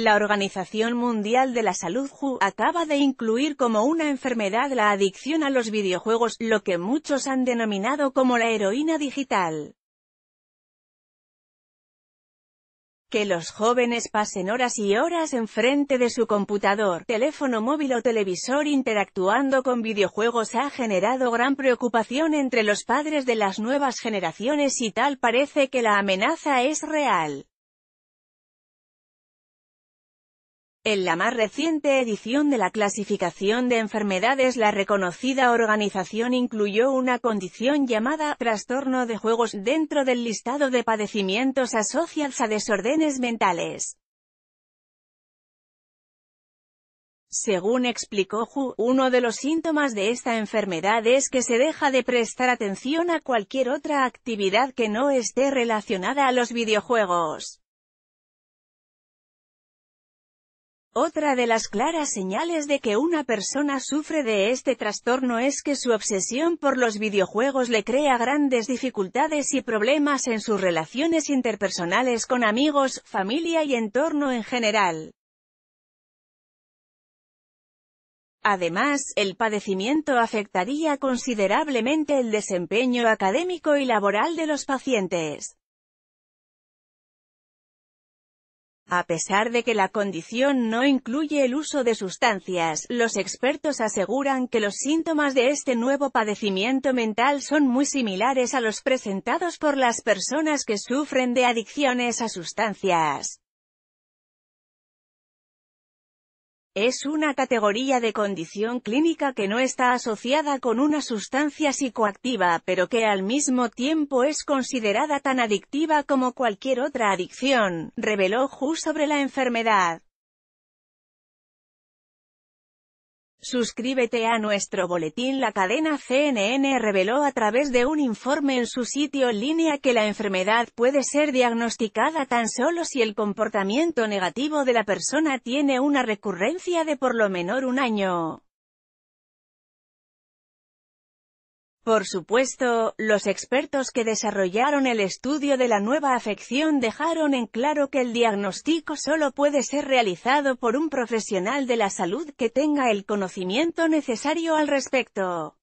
La Organización Mundial de la Salud WHO acaba de incluir como una enfermedad la adicción a los videojuegos, lo que muchos han denominado como la heroína digital. Que los jóvenes pasen horas y horas enfrente de su computador, teléfono móvil o televisor interactuando con videojuegos ha generado gran preocupación entre los padres de las nuevas generaciones y tal parece que la amenaza es real. En la más reciente edición de la clasificación de enfermedades la reconocida organización incluyó una condición llamada trastorno de juegos dentro del listado de padecimientos asociados a desórdenes mentales. Según explicó Hu, uno de los síntomas de esta enfermedad es que se deja de prestar atención a cualquier otra actividad que no esté relacionada a los videojuegos. Otra de las claras señales de que una persona sufre de este trastorno es que su obsesión por los videojuegos le crea grandes dificultades y problemas en sus relaciones interpersonales con amigos, familia y entorno en general. Además, el padecimiento afectaría considerablemente el desempeño académico y laboral de los pacientes. A pesar de que la condición no incluye el uso de sustancias, los expertos aseguran que los síntomas de este nuevo padecimiento mental son muy similares a los presentados por las personas que sufren de adicciones a sustancias. Es una categoría de condición clínica que no está asociada con una sustancia psicoactiva pero que al mismo tiempo es considerada tan adictiva como cualquier otra adicción, reveló Hu sobre la enfermedad. Suscríbete a nuestro boletín La cadena CNN reveló a través de un informe en su sitio en línea que la enfermedad puede ser diagnosticada tan solo si el comportamiento negativo de la persona tiene una recurrencia de por lo menor un año. Por supuesto, los expertos que desarrollaron el estudio de la nueva afección dejaron en claro que el diagnóstico solo puede ser realizado por un profesional de la salud que tenga el conocimiento necesario al respecto.